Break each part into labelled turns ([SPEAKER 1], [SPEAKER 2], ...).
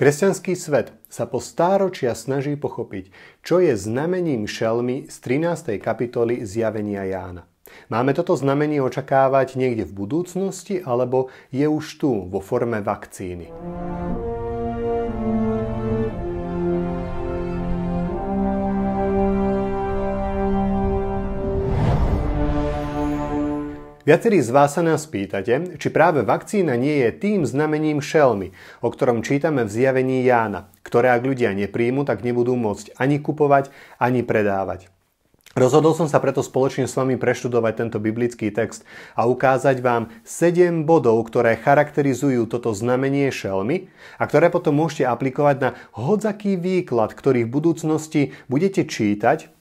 [SPEAKER 1] Kresťanský svet sa po stáročia snaží pochopiť, čo je znamením šelmy z 13. kapitoly zjavenia Jána. Máme toto znamenie očakávať niekde v budúcnosti alebo je už tu vo forme vakcíny. Viacerí z vás sa nás pýtate, či práve vakcína nie je tým znamením šelmy, o ktorom čítame v zjavení Jána, ktoré ak ľudia nepríjmu, tak nebudú môcť ani kupovať, ani predávať. Rozhodol som sa preto spoločne s vami preštudovať tento biblický text a ukázať vám 7 bodov, ktoré charakterizujú toto znamenie šelmy a ktoré potom môžete aplikovať na hodzaký výklad, ktorý v budúcnosti budete čítať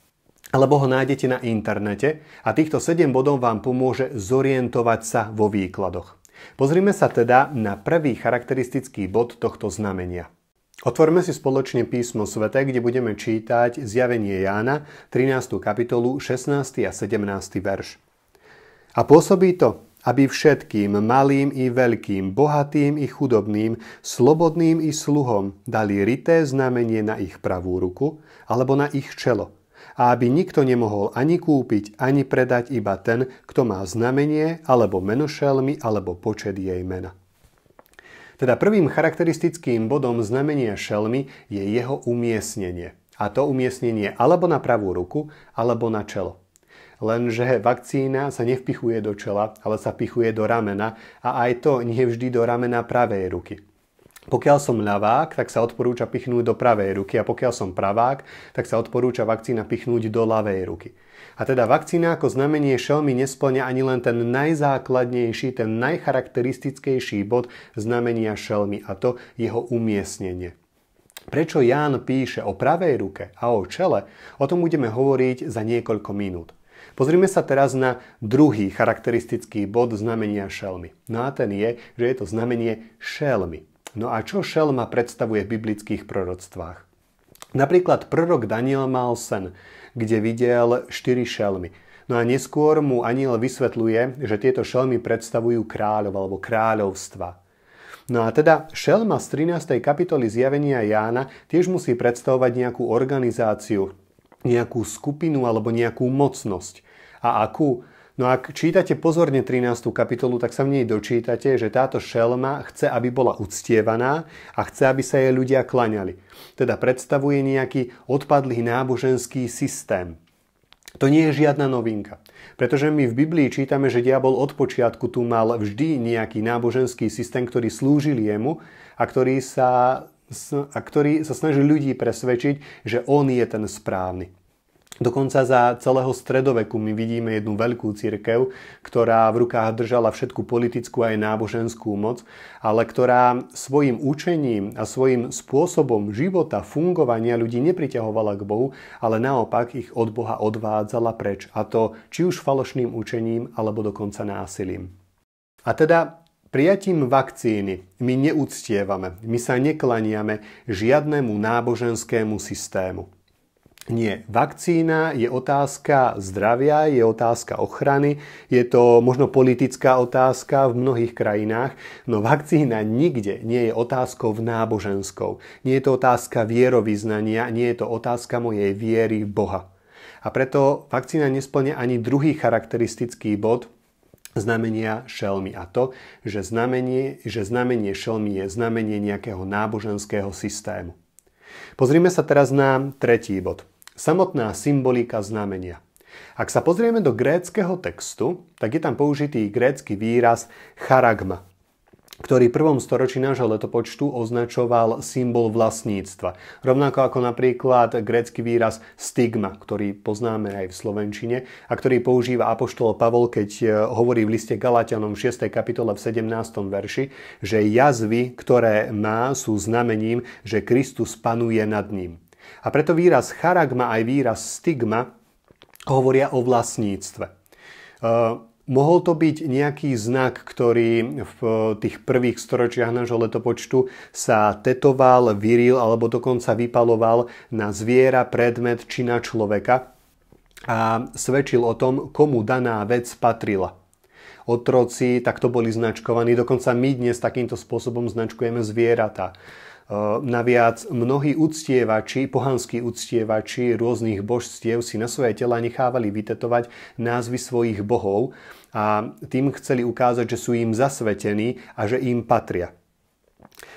[SPEAKER 1] alebo ho nájdete na internete a týchto 7 bodov vám pomôže zorientovať sa vo výkladoch. Pozrime sa teda na prvý charakteristický bod tohto znamenia. Otvorme si spoločne písmo svete, kde budeme čítať zjavenie Jána, 13. kapitolu, 16. a 17. verš. A pôsobí to, aby všetkým, malým i veľkým, bohatým i chudobným, slobodným i sluhom dali rité znamenie na ich pravú ruku alebo na ich čelo – a aby nikto nemohol ani kúpiť, ani predať iba ten, kto má znamenie alebo meno šelmy alebo počet jej mena. Teda prvým charakteristickým bodom znamenia šelmy je jeho umiestnenie. A to umiestnenie alebo na pravú ruku, alebo na čelo. Lenže vakcína sa nevpichuje do čela, ale sa pichuje do ramena a aj to nie vždy do ramena pravej ruky. Pokiaľ som ľavák, tak sa odporúča pichnúť do pravej ruky a pokiaľ som pravák, tak sa odporúča vakcína pichnúť do ľavej ruky. A teda vakcína ako znamenie šelmy nesplňa ani len ten najzákladnejší, ten najcharakteristickejší bod znamenia šelmy a to jeho umiestnenie. Prečo Ján píše o pravej ruke a o čele, o tom budeme hovoriť za niekoľko minút. Pozrime sa teraz na druhý charakteristický bod znamenia šelmy. No a ten je, že je to znamenie šelmy. No a čo šelma predstavuje v biblických proroctvách? Napríklad prorok Daniel mal sen, kde videl štyri šelmy. No a neskôr mu aniel vysvetľuje, že tieto šelmy predstavujú kráľov alebo kráľovstva. No a teda šelma z 13. kapitoly zjavenia Jána tiež musí predstavovať nejakú organizáciu, nejakú skupinu alebo nejakú mocnosť. A akú? No ak čítate pozorne 13. kapitolu, tak sa v nej dočítate, že táto šelma chce, aby bola uctievaná a chce, aby sa jej ľudia klaňali. Teda predstavuje nejaký odpadlý náboženský systém. To nie je žiadna novinka. Pretože my v Biblii čítame, že diabol od počiatku tu mal vždy nejaký náboženský systém, ktorý slúžil jemu a ktorý sa, a ktorý sa snažil ľudí presvedčiť, že on je ten správny. Dokonca za celého stredoveku my vidíme jednu veľkú církev, ktorá v rukách držala všetku politickú aj náboženskú moc, ale ktorá svojim učením a svojim spôsobom života, fungovania ľudí nepriťahovala k Bohu, ale naopak ich od Boha odvádzala preč. A to či už falošným učením, alebo dokonca násilím. A teda Prijatím vakcíny my neúctievame, my sa neklaniame žiadnemu náboženskému systému. Nie, vakcína je otázka zdravia, je otázka ochrany, je to možno politická otázka v mnohých krajinách, no vakcína nikde nie je otázkou náboženskou. Nie je to otázka vierovýznania, nie je to otázka mojej viery v Boha. A preto vakcína nesplňa ani druhý charakteristický bod, znamenia šelmy a to, že znamenie, že znamenie šelmy je znamenie nejakého náboženského systému. Pozrime sa teraz na tretí bod samotná symbolika znamenia. Ak sa pozrieme do gréckého textu, tak je tam použitý grécky výraz charagma, ktorý v prvom storočí nášho letopočtu označoval symbol vlastníctva. Rovnako ako napríklad grécky výraz stigma, ktorý poznáme aj v Slovenčine a ktorý používa apoštol Pavol, keď e, hovorí v liste Galatianom v 6. kapitole v 17. verši, že jazvy, ktoré má, sú znamením, že Kristus panuje nad ním. A preto výraz charagma aj výraz stigma hovoria o vlastníctve. Eh, mohol to byť nejaký znak, ktorý v tých prvých storočiach nášho letopočtu sa tetoval, vyril alebo dokonca vypaloval na zviera, predmet či na človeka a svedčil o tom, komu daná vec patrila otroci, takto boli značkovaní. Dokonca my dnes takýmto spôsobom značkujeme zvieratá. Eh, naviac mnohí uctievači, pohanskí uctievači rôznych božstiev si na svoje tela nechávali vytetovať názvy svojich bohov a tým chceli ukázať, že sú im zasvetení a že im patria.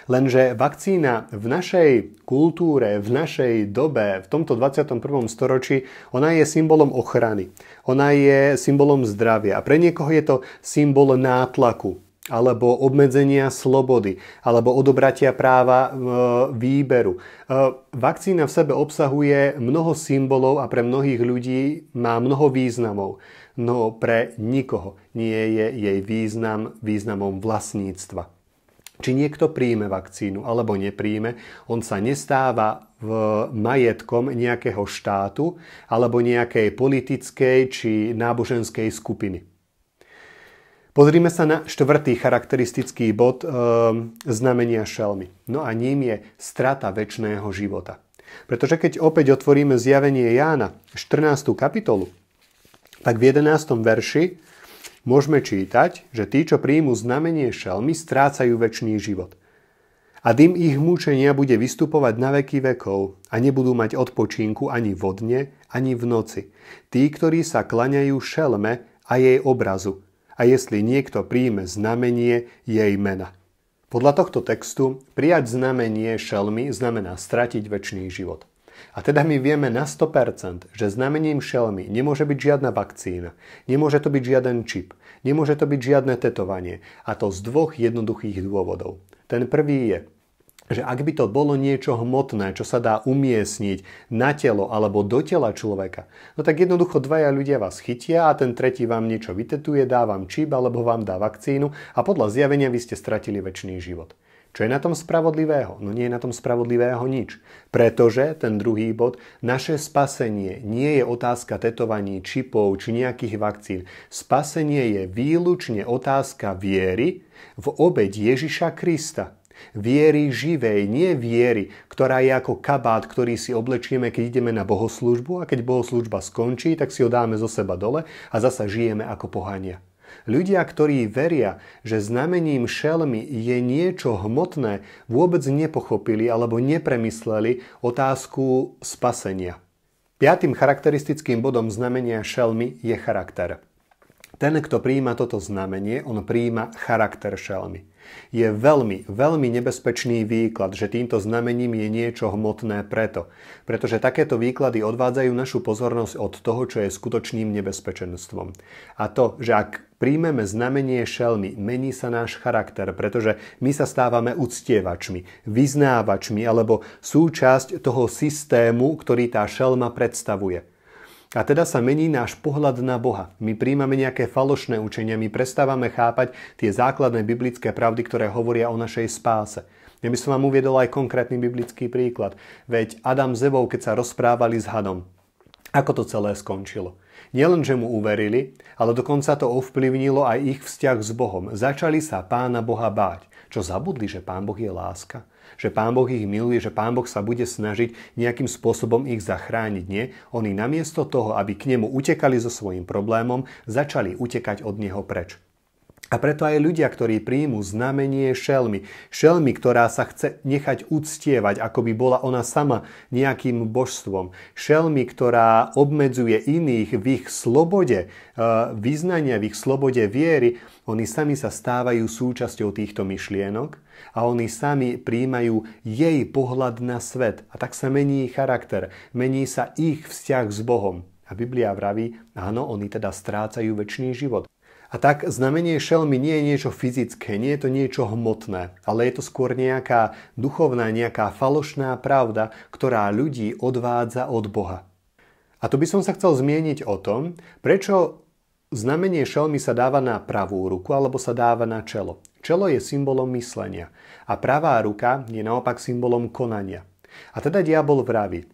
[SPEAKER 1] Lenže vakcína v našej kultúre, v našej dobe, v tomto 21. storočí, ona je symbolom ochrany. Ona je symbolom zdravia. A pre niekoho je to symbol nátlaku alebo obmedzenia slobody, alebo odobratia práva e, výberu. E, vakcína v sebe obsahuje mnoho symbolov a pre mnohých ľudí má mnoho významov, no pre nikoho nie je jej význam významom vlastníctva. Či niekto príjme vakcínu alebo nepríjme, on sa nestáva v majetkom nejakého štátu alebo nejakej politickej či náboženskej skupiny. Pozrime sa na štvrtý charakteristický bod e, znamenia šelmy. No a ním je strata väčšného života. Pretože keď opäť otvoríme zjavenie Jána, 14. kapitolu, tak v 11. verši môžeme čítať, že tí, čo príjmu znamenie šelmy, strácajú väčší život. A dým ich mučenia bude vystupovať na veky vekov a nebudú mať odpočinku ani vo dne, ani v noci. Tí, ktorí sa klaňajú šelme a jej obrazu a jestli niekto príjme znamenie jej mena. Podľa tohto textu prijať znamenie šelmy znamená stratiť väčší život. A teda my vieme na 100%, že znamením šelmy nemôže byť žiadna vakcína, nemôže to byť žiaden čip, nemôže to byť žiadne tetovanie. A to z dvoch jednoduchých dôvodov. Ten prvý je, že ak by to bolo niečo hmotné, čo sa dá umiestniť na telo alebo do tela človeka, no tak jednoducho dvaja ľudia vás chytia a ten tretí vám niečo vytetuje, dá vám číp alebo vám dá vakcínu a podľa zjavenia vy ste stratili väčší život. Čo je na tom spravodlivého? No nie je na tom spravodlivého nič. Pretože, ten druhý bod, naše spasenie nie je otázka tetovaní čipov či nejakých vakcín. Spasenie je výlučne otázka viery v obed Ježiša Krista. Viery živej, nie viery, ktorá je ako kabát, ktorý si oblečieme, keď ideme na bohoslužbu a keď bohoslužba skončí, tak si ho dáme zo seba dole a zasa žijeme ako pohania. Ľudia, ktorí veria, že znamením šelmy je niečo hmotné, vôbec nepochopili alebo nepremysleli otázku spasenia. Piatým charakteristickým bodom znamenia šelmy je charakter. Ten, kto prijíma toto znamenie, on prijíma charakter šelmy. Je veľmi, veľmi nebezpečný výklad, že týmto znamením je niečo hmotné preto, pretože takéto výklady odvádzajú našu pozornosť od toho, čo je skutočným nebezpečenstvom. A to, že ak príjmeme znamenie šelmy, mení sa náš charakter, pretože my sa stávame uctievačmi, vyznávačmi alebo súčasť toho systému, ktorý tá šelma predstavuje. A teda sa mení náš pohľad na Boha. My príjmame nejaké falošné učenia, my prestávame chápať tie základné biblické pravdy, ktoré hovoria o našej spáse. Ja by som vám uviedol aj konkrétny biblický príklad. Veď Adam s Evou, keď sa rozprávali s hadom, ako to celé skončilo? Nielen, že mu uverili, ale dokonca to ovplyvnilo aj ich vzťah s Bohom. Začali sa pána Boha báť. Čo zabudli, že pán Boh je láska? že Pán Boh ich miluje, že Pán Boh sa bude snažiť nejakým spôsobom ich zachrániť. Nie, oni namiesto toho, aby k nemu utekali so svojím problémom, začali utekať od neho preč. A preto aj ľudia, ktorí príjmu znamenie šelmy, šelmy, ktorá sa chce nechať uctievať, ako by bola ona sama nejakým božstvom, šelmy, ktorá obmedzuje iných v ich slobode e, vyznania, v ich slobode viery, oni sami sa stávajú súčasťou týchto myšlienok a oni sami príjmajú jej pohľad na svet. A tak sa mení charakter, mení sa ich vzťah s Bohom. A Biblia vraví, áno, oni teda strácajú väčší život. A tak znamenie šelmy nie je niečo fyzické, nie je to niečo hmotné, ale je to skôr nejaká duchovná, nejaká falošná pravda, ktorá ľudí odvádza od Boha. A tu by som sa chcel zmieniť o tom, prečo znamenie šelmy sa dáva na pravú ruku alebo sa dáva na čelo. Čelo je symbolom myslenia a pravá ruka je naopak symbolom konania. A teda diabol vraví,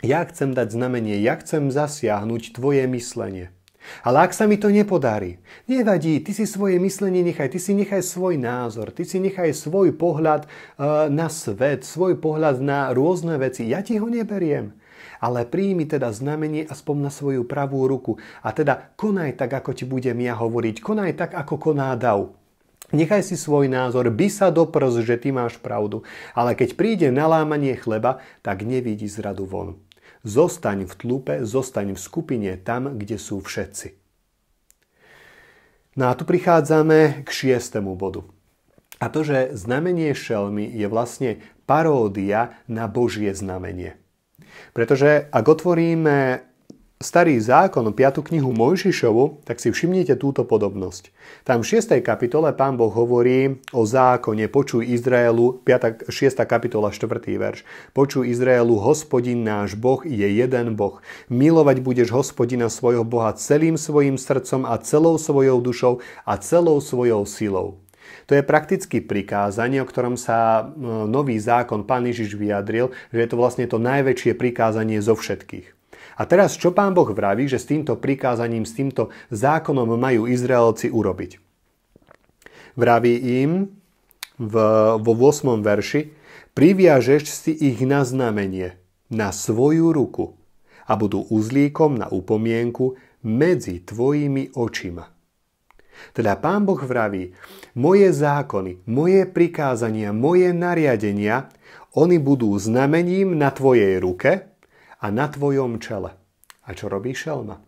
[SPEAKER 1] ja chcem dať znamenie, ja chcem zasiahnuť tvoje myslenie. Ale ak sa mi to nepodarí, nevadí, ty si svoje myslenie nechaj, ty si nechaj svoj názor, ty si nechaj svoj pohľad e, na svet, svoj pohľad na rôzne veci. Ja ti ho neberiem. Ale príjmi teda znamenie aspoň na svoju pravú ruku. A teda konaj tak, ako ti budem ja hovoriť. Konaj tak, ako koná dav. Nechaj si svoj názor, by sa doprz, že ty máš pravdu. Ale keď príde nalámanie chleba, tak nevidí zradu von. Zostaň v tlupe, zostaň v skupine tam, kde sú všetci. No a tu prichádzame k šiestému bodu. A to, že znamenie šelmy je vlastne paródia na Božie znamenie. Pretože ak otvoríme starý zákon, 5. knihu Mojžišovu, tak si všimnite túto podobnosť. Tam v 6. kapitole pán Boh hovorí o zákone, počuj Izraelu, 5. 6. kapitola 4. verš. Počuj Izraelu, hospodin náš Boh je jeden Boh. Milovať budeš hospodina svojho Boha celým svojim srdcom a celou svojou dušou a celou svojou silou. To je prakticky prikázanie, o ktorom sa e, nový zákon pán Ježiš vyjadril, že je to vlastne to najväčšie prikázanie zo všetkých. A teraz čo pán Boh vraví, že s týmto prikázaním, s týmto zákonom majú Izraelci urobiť? Vraví im v, vo 8. verši, priviažeš si ich na znamenie, na svoju ruku a budú uzlíkom na upomienku medzi tvojimi očima. Teda pán Boh vraví, moje zákony, moje prikázania, moje nariadenia, oni budú znamením na tvojej ruke a na tvojom čele. A čo robí šelma?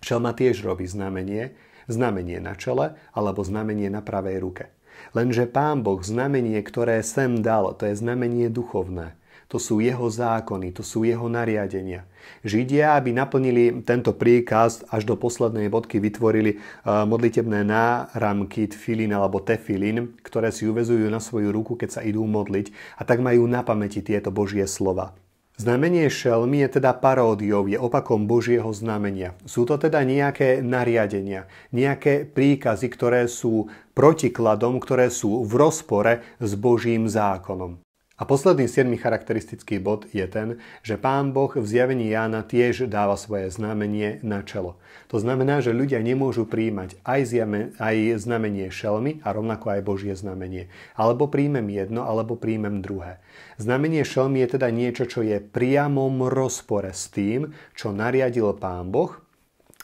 [SPEAKER 1] Šelma tiež robí znamenie, znamenie na čele alebo znamenie na pravej ruke. Lenže Pán Boh znamenie, ktoré sem dal, to je znamenie duchovné. To sú jeho zákony, to sú jeho nariadenia. Židia, aby naplnili tento príkaz, až do poslednej bodky vytvorili eh, modlitebné náramky, tfilin alebo tefilin, ktoré si uvezujú na svoju ruku, keď sa idú modliť a tak majú na pamäti tieto Božie slova. Znamenie šelmy je teda paródiou, je opakom Božieho znamenia. Sú to teda nejaké nariadenia, nejaké príkazy, ktoré sú protikladom, ktoré sú v rozpore s Božím zákonom. A posledný siedmy charakteristický bod je ten, že pán Boh v zjavení Jána tiež dáva svoje znamenie na čelo. To znamená, že ľudia nemôžu príjmať aj, zjame, aj znamenie šelmy a rovnako aj Božie znamenie. Alebo príjmem jedno, alebo príjmem druhé. Znamenie šelmy je teda niečo, čo je priamom rozpore s tým, čo nariadil pán Boh,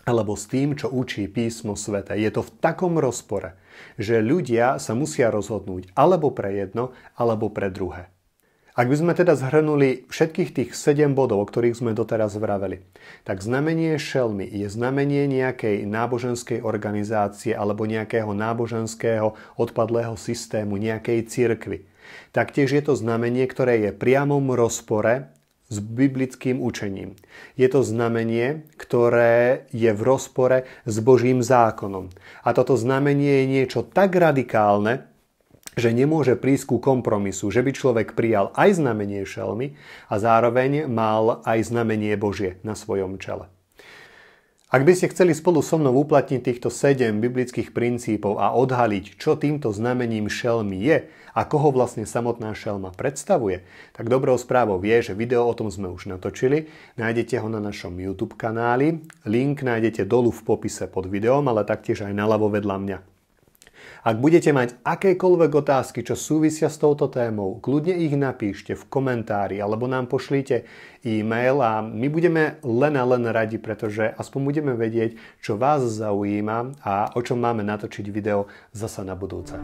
[SPEAKER 1] alebo s tým, čo učí písmo svete. Je to v takom rozpore, že ľudia sa musia rozhodnúť alebo pre jedno, alebo pre druhé. Ak by sme teda zhrnuli všetkých tých 7 bodov, o ktorých sme doteraz vraveli, tak znamenie šelmy je znamenie nejakej náboženskej organizácie alebo nejakého náboženského odpadlého systému, nejakej cirkvy. Taktiež je to znamenie, ktoré je priamom rozpore s biblickým učením. Je to znamenie, ktoré je v rozpore s Božím zákonom. A toto znamenie je niečo tak radikálne, že nemôže prísť ku kompromisu, že by človek prijal aj znamenie šelmy a zároveň mal aj znamenie Božie na svojom čele. Ak by ste chceli spolu so mnou uplatniť týchto 7 biblických princípov a odhaliť, čo týmto znamením šelmy je a koho vlastne samotná šelma predstavuje, tak dobrou správou je, že video o tom sme už natočili, nájdete ho na našom YouTube kanáli, link nájdete dolu v popise pod videom, ale taktiež aj naľavo vedľa mňa. Ak budete mať akékoľvek otázky, čo súvisia s touto témou, kľudne ich napíšte v komentári alebo nám pošlite e-mail a my budeme len a len radi, pretože aspoň budeme vedieť, čo vás zaujíma a o čom máme natočiť video zasa na budúce.